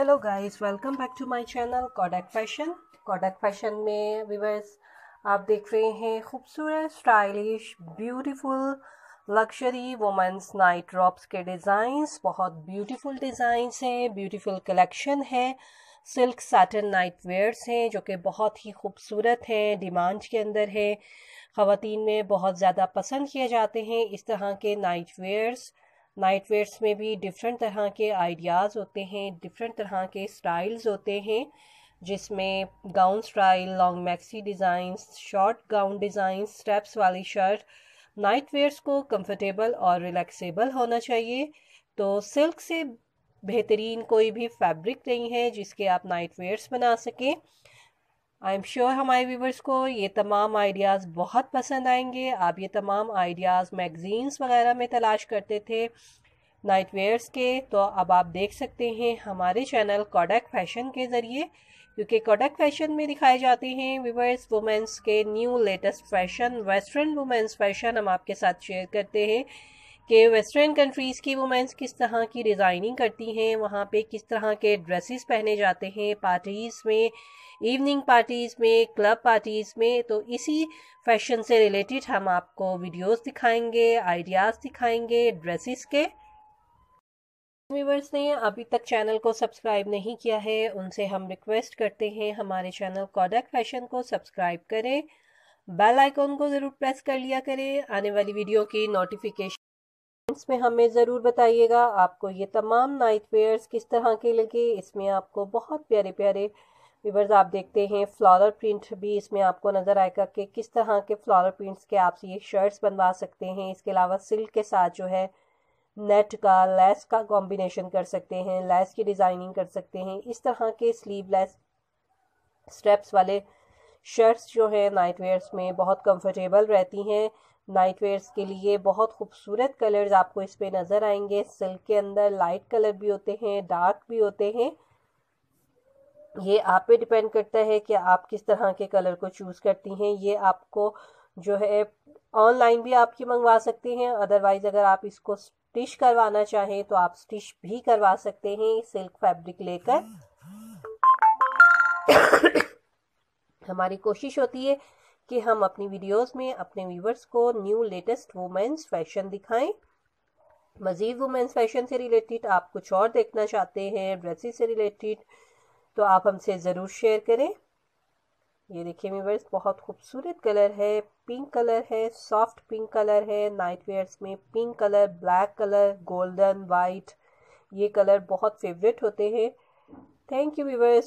hello guys welcome back to my channel Kodak fashion Kodak fashion में viewers आप देख रहे हैं खूबसूरत stylish beautiful luxury women's night drops के डिज़ाइंस बहुत ब्यूटीफुल डिज़ाइंस हैं ब्यूटीफुल कलेक्शन है सिल्क सैटन नाइट वेयर्स हैं जो कि बहुत ही खूबसूरत हैं डिमांड के अंदर है ख़वातीन में बहुत ज़्यादा पसंद किए जाते हैं इस तरह के नाइट वेयर्स नाइट वेयर्स में भी डिफरेंट तरह के आइडियाज़ होते हैं डिफरेंट तरह के स्टाइल्स होते हैं जिसमें gown style long maxi designs short gown design steps वाली शर्ट नाइट वेयर्स को कंफर्टेबल और रिलैक्सेबल होना चाहिए तो सिल्क से बेहतरीन कोई भी फैब्रिक नहीं है जिसके आप नाइट वेयर्स बना सकें आई एम श्योर हमारे व्यूवर्स को ये तमाम आइडियाज़ बहुत पसंद आएंगे आप ये तमाम आइडियाज़ मैगज़ीन्स वगैरह में तलाश करते थे नाइट वेयर्स के तो अब आप देख सकते हैं हमारे चैनल कॉडक फैशन के ज़रिए क्योंकि कॉडक फैशन में दिखाए जाते हैं व्यूवर्स वुमेंस के new latest fashion western women's fashion हम आपके साथ शेयर करते हैं कि वेस्टर्न कंट्रीज़ की वुमेंस किस तरह की डिज़ाइनिंग करती हैं वहाँ पे किस तरह के ड्रेसेस पहने जाते हैं पार्टीज़ में इवनिंग पार्टीज़ में क्लब पार्टीज़ में तो इसी फैशन से रिलेटेड हम आपको वीडियोस दिखाएंगे आइडियाज़ दिखाएंगे ड्रेसेस के व्यूवर्स ने अभी तक चैनल को सब्सक्राइब नहीं किया है उनसे हम रिक्वेस्ट करते हैं हमारे चैनल कॉडक फैशन को सब्सक्राइब करें बेल आइकॉन को ज़रूर प्रेस कर लिया करें आने वाली वीडियो की नोटिफिकेशन कमेंट्स में हमें ज़रूर बताइएगा आपको ये तमाम नाइट वेयर्स किस तरह के लगे इसमें आपको बहुत प्यारे प्यारे वीवर्स आप देखते हैं फ्लावर प्रिंट भी इसमें आपको नज़र आएगा कि किस तरह के फ्लावर प्रिंट्स के आप ये शर्ट्स बनवा सकते हैं इसके अलावा सिल्क के साथ जो है नेट का लेस का कॉम्बिनेशन कर सकते हैं लेस की डिज़ाइनिंग कर सकते हैं इस तरह के स्लीवलेस स्ट्रेप्स वाले शर्ट्स जो है नाइट वेयर्स में बहुत कंफर्टेबल रहती हैं नाइट वेयर्स के लिए बहुत खूबसूरत कलर्स आपको इस पे नज़र आएंगे सिल्क के अंदर लाइट कलर भी होते हैं डार्क भी होते हैं ये आप पे डिपेंड करता है कि आप किस तरह के कलर को चूज़ करती हैं ये आपको जो है ऑनलाइन भी आपकी मंगवा सकते हैं अदरवाइज़ अगर आप इसको स्टिच करवाना चाहें तो आप स्टिच भी करवा सकते हैं सिल्क फैब्रिक लेकर हमारी कोशिश होती है कि हम अपनी वीडियोस में अपने व्यूवर्स को न्यू लेटेस्ट वुमेंस फैशन दिखाएं मज़ीद वुमेंस फैशन से रिलेटेड आप कुछ और देखना चाहते हैं ड्रेसेस से रिलेटेड तो आप हमसे ज़रूर शेयर करें ये देखिए व्यूवर्स बहुत खूबसूरत कलर है पिंक कलर है सॉफ्ट पिंक कलर है नाइट वेयर्स में pink colour black colour golden white ये कलर बहुत फेवरेट होते हैं थैंक यू व्यूवर्स